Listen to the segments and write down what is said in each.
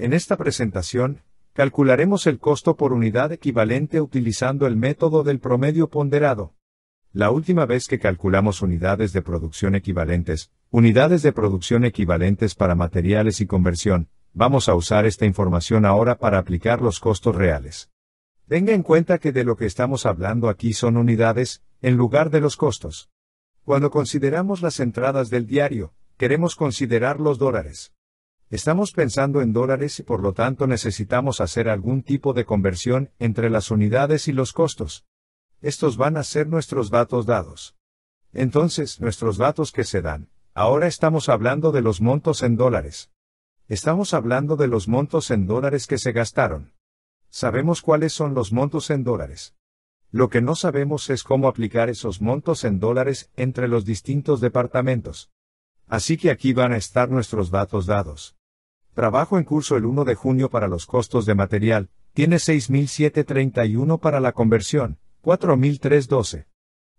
En esta presentación, calcularemos el costo por unidad equivalente utilizando el método del promedio ponderado. La última vez que calculamos unidades de producción equivalentes, unidades de producción equivalentes para materiales y conversión, vamos a usar esta información ahora para aplicar los costos reales. Tenga en cuenta que de lo que estamos hablando aquí son unidades, en lugar de los costos. Cuando consideramos las entradas del diario, queremos considerar los dólares. Estamos pensando en dólares y por lo tanto necesitamos hacer algún tipo de conversión entre las unidades y los costos. Estos van a ser nuestros datos dados. Entonces, nuestros datos que se dan. Ahora estamos hablando de los montos en dólares. Estamos hablando de los montos en dólares que se gastaron. Sabemos cuáles son los montos en dólares. Lo que no sabemos es cómo aplicar esos montos en dólares entre los distintos departamentos. Así que aquí van a estar nuestros datos dados. Trabajo en curso el 1 de junio para los costos de material, tiene 6.731 para la conversión, 4.312.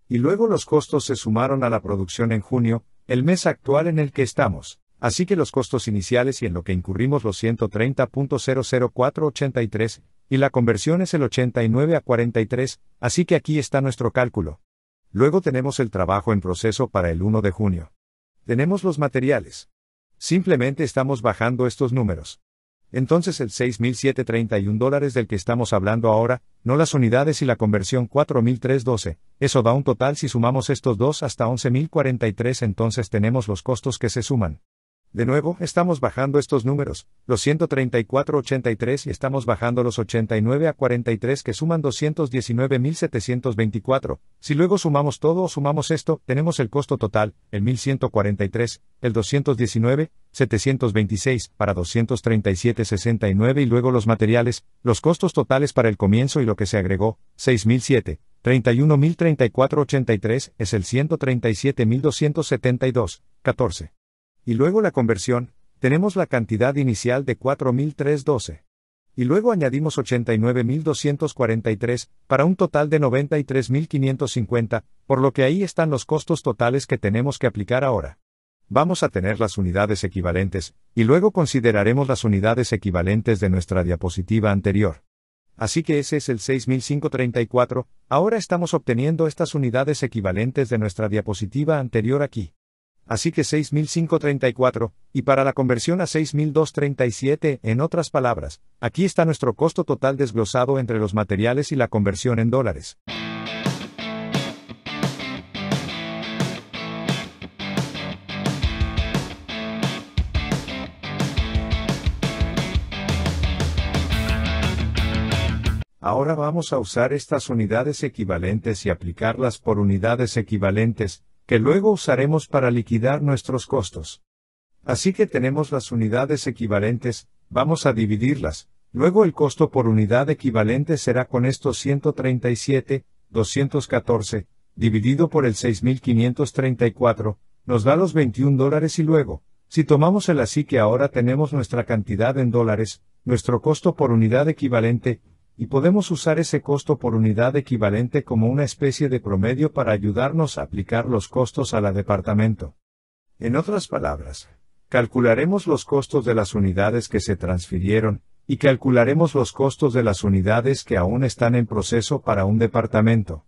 Y luego los costos se sumaron a la producción en junio, el mes actual en el que estamos, así que los costos iniciales y en lo que incurrimos los 130.00483, y la conversión es el 89 a 43, así que aquí está nuestro cálculo. Luego tenemos el trabajo en proceso para el 1 de junio. Tenemos los materiales, Simplemente estamos bajando estos números. Entonces el 6.731 dólares del que estamos hablando ahora, no las unidades y la conversión 4.312, eso da un total si sumamos estos dos hasta 11.043 entonces tenemos los costos que se suman. De nuevo, estamos bajando estos números, los 134.83 y estamos bajando los 89 a 43 que suman 219.724. Si luego sumamos todo o sumamos esto, tenemos el costo total, el 1.143, el 219, 726 para 237.69 y luego los materiales, los costos totales para el comienzo y lo que se agregó, 6.007. 31.034.83 es el 137.272, 14. Y luego la conversión, tenemos la cantidad inicial de 4.312. Y luego añadimos 89.243, para un total de 93.550, por lo que ahí están los costos totales que tenemos que aplicar ahora. Vamos a tener las unidades equivalentes, y luego consideraremos las unidades equivalentes de nuestra diapositiva anterior. Así que ese es el 6534, ahora estamos obteniendo estas unidades equivalentes de nuestra diapositiva anterior aquí así que 6.534, y para la conversión a 6.237, en otras palabras, aquí está nuestro costo total desglosado entre los materiales y la conversión en dólares. Ahora vamos a usar estas unidades equivalentes y aplicarlas por unidades equivalentes, que luego usaremos para liquidar nuestros costos. Así que tenemos las unidades equivalentes, vamos a dividirlas, luego el costo por unidad equivalente será con estos 137, 214, dividido por el 6.534, nos da los 21 dólares y luego, si tomamos el así que ahora tenemos nuestra cantidad en dólares, nuestro costo por unidad equivalente, y podemos usar ese costo por unidad equivalente como una especie de promedio para ayudarnos a aplicar los costos a la departamento. En otras palabras, calcularemos los costos de las unidades que se transfirieron, y calcularemos los costos de las unidades que aún están en proceso para un departamento.